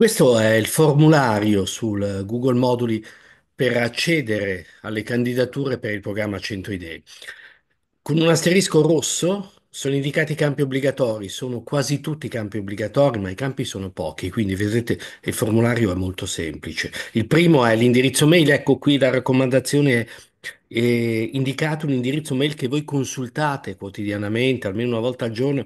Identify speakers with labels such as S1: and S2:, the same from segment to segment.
S1: Questo è il formulario sul Google Moduli per accedere alle candidature per il programma 100 idee. Con un asterisco rosso sono indicati i campi obbligatori, sono quasi tutti i campi obbligatori, ma i campi sono pochi, quindi vedete il formulario è molto semplice. Il primo è l'indirizzo mail, ecco qui la raccomandazione è eh, indicate un indirizzo mail che voi consultate quotidianamente, almeno una volta al giorno,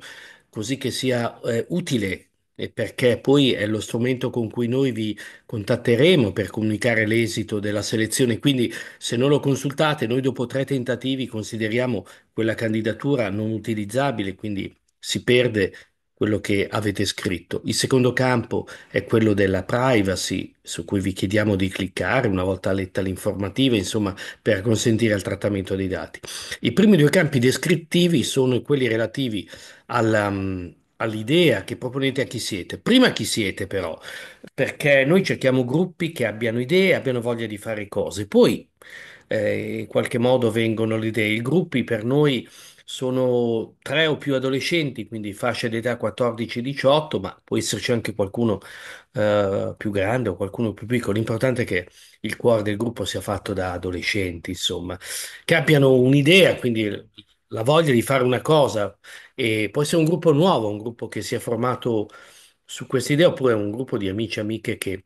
S1: così che sia eh, utile e perché poi è lo strumento con cui noi vi contatteremo per comunicare l'esito della selezione. Quindi, se non lo consultate, noi dopo tre tentativi consideriamo quella candidatura non utilizzabile, quindi si perde quello che avete scritto. Il secondo campo è quello della privacy, su cui vi chiediamo di cliccare una volta letta l'informativa, insomma, per consentire il trattamento dei dati. I primi due campi descrittivi sono quelli relativi alla all'idea che proponete a chi siete. Prima chi siete però, perché noi cerchiamo gruppi che abbiano idee, abbiano voglia di fare cose. Poi eh, in qualche modo vengono le idee. I gruppi per noi sono tre o più adolescenti, quindi fascia d'età 14-18, ma può esserci anche qualcuno eh, più grande o qualcuno più piccolo. L'importante è che il cuore del gruppo sia fatto da adolescenti, insomma, che abbiano un'idea, quindi la voglia di fare una cosa e può essere un gruppo nuovo, un gruppo che si è formato su questa idea oppure un gruppo di amici e amiche che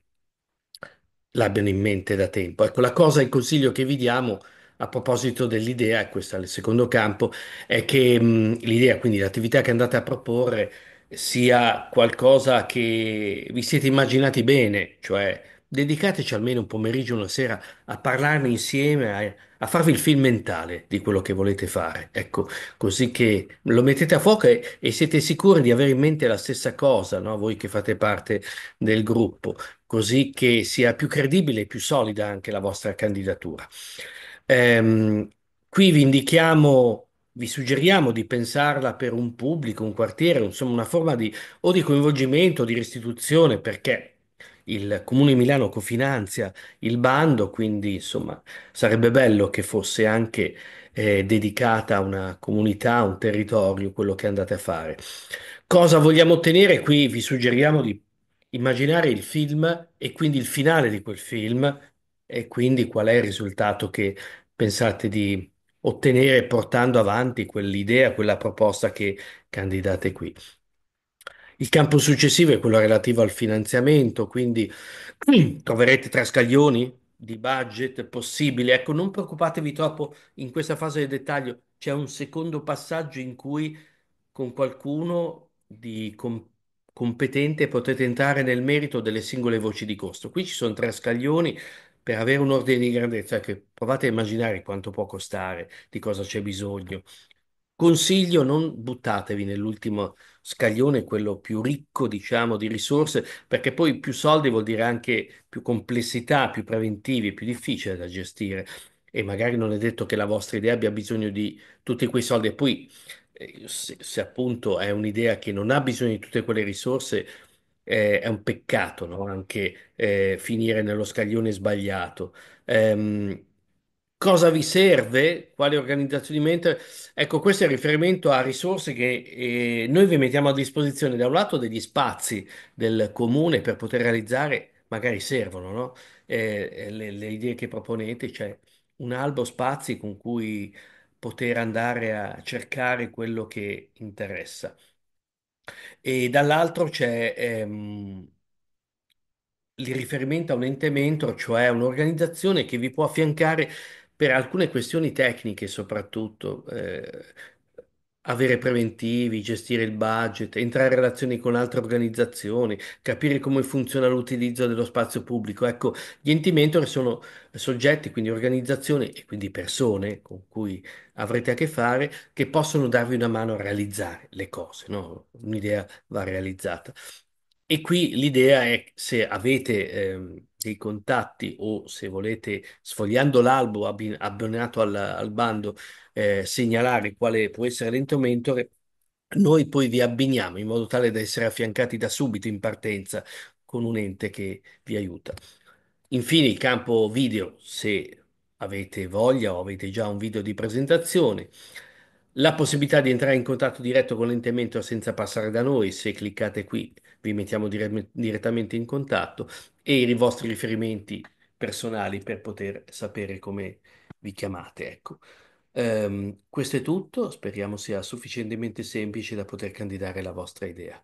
S1: l'abbiano in mente da tempo. Ecco, la cosa, il consiglio che vi diamo a proposito dell'idea, e questo è il secondo campo, è che l'idea, quindi l'attività che andate a proporre, sia qualcosa che vi siete immaginati bene, cioè dedicateci almeno un pomeriggio, una sera a parlarne insieme, a, a farvi il film mentale di quello che volete fare. Ecco, così che lo mettete a fuoco e, e siete sicuri di avere in mente la stessa cosa, no? voi che fate parte del gruppo, così che sia più credibile e più solida anche la vostra candidatura. Ehm, qui vi indichiamo vi suggeriamo di pensarla per un pubblico, un quartiere, insomma una forma di, o di coinvolgimento o di restituzione, perché il Comune di Milano cofinanzia il bando, quindi insomma sarebbe bello che fosse anche eh, dedicata a una comunità, a un territorio, quello che andate a fare. Cosa vogliamo ottenere? Qui vi suggeriamo di immaginare il film e quindi il finale di quel film e quindi qual è il risultato che pensate di ottenere portando avanti quell'idea, quella proposta che candidate qui. Il campo successivo è quello relativo al finanziamento, quindi troverete tre scaglioni di budget possibili. Ecco, non preoccupatevi troppo in questa fase di dettaglio, c'è un secondo passaggio in cui con qualcuno di com- competente potete entrare nel merito delle singole voci di costo. Qui ci sono tre scaglioni per avere un ordine di grandezza, che provate a immaginare quanto può costare, di cosa c'è bisogno Consiglio, non buttatevi nell'ultimo scaglione, quello più ricco, diciamo, di risorse, perché poi più soldi vuol dire anche più complessità, più preventivi, più difficile da gestire. E magari non è detto che la vostra idea abbia bisogno di tutti quei soldi. E poi, eh, se, se appunto è un'idea che non ha bisogno di tutte quelle risorse, eh, è un peccato, no? Anche eh, finire nello scaglione sbagliato. Ehm, cosa vi serve, quali organizzazioni mentre. Ecco, questo è il riferimento a risorse che eh, noi vi mettiamo a disposizione da un lato degli spazi del comune per poter realizzare, magari servono, no? Eh, eh le, le idee che proponete, cioè un albo spazi con cui poter andare a cercare quello che interessa. E dall'altro c'è ehm, il riferimento a un ente mentor, cioè un'organizzazione che vi può affiancare per alcune questioni tecniche soprattutto, eh, avere preventivi, gestire il budget, entrare in relazioni con altre organizzazioni, capire come funziona l'utilizzo dello spazio pubblico. Ecco, gli enti mentor sono soggetti, quindi organizzazioni e quindi persone con cui avrete a che fare, che possono darvi una mano a realizzare le cose, no? Un'idea va realizzata. E qui l'idea è se avete ehm, dei contatti o se volete, sfogliando l'albo abbi- abbonato al, al bando, eh, segnalare quale può essere l'intermentore, noi poi vi abbiniamo in modo tale da essere affiancati da subito in partenza con un ente che vi aiuta. Infine, il campo video, se avete voglia o avete già un video di presentazione. La possibilità di entrare in contatto diretto con l'ente mentor senza passare da noi, se cliccate qui vi mettiamo dire- direttamente in contatto e i vostri riferimenti personali per poter sapere come vi chiamate. Ecco. Um, questo è tutto, speriamo sia sufficientemente semplice da poter candidare la vostra idea.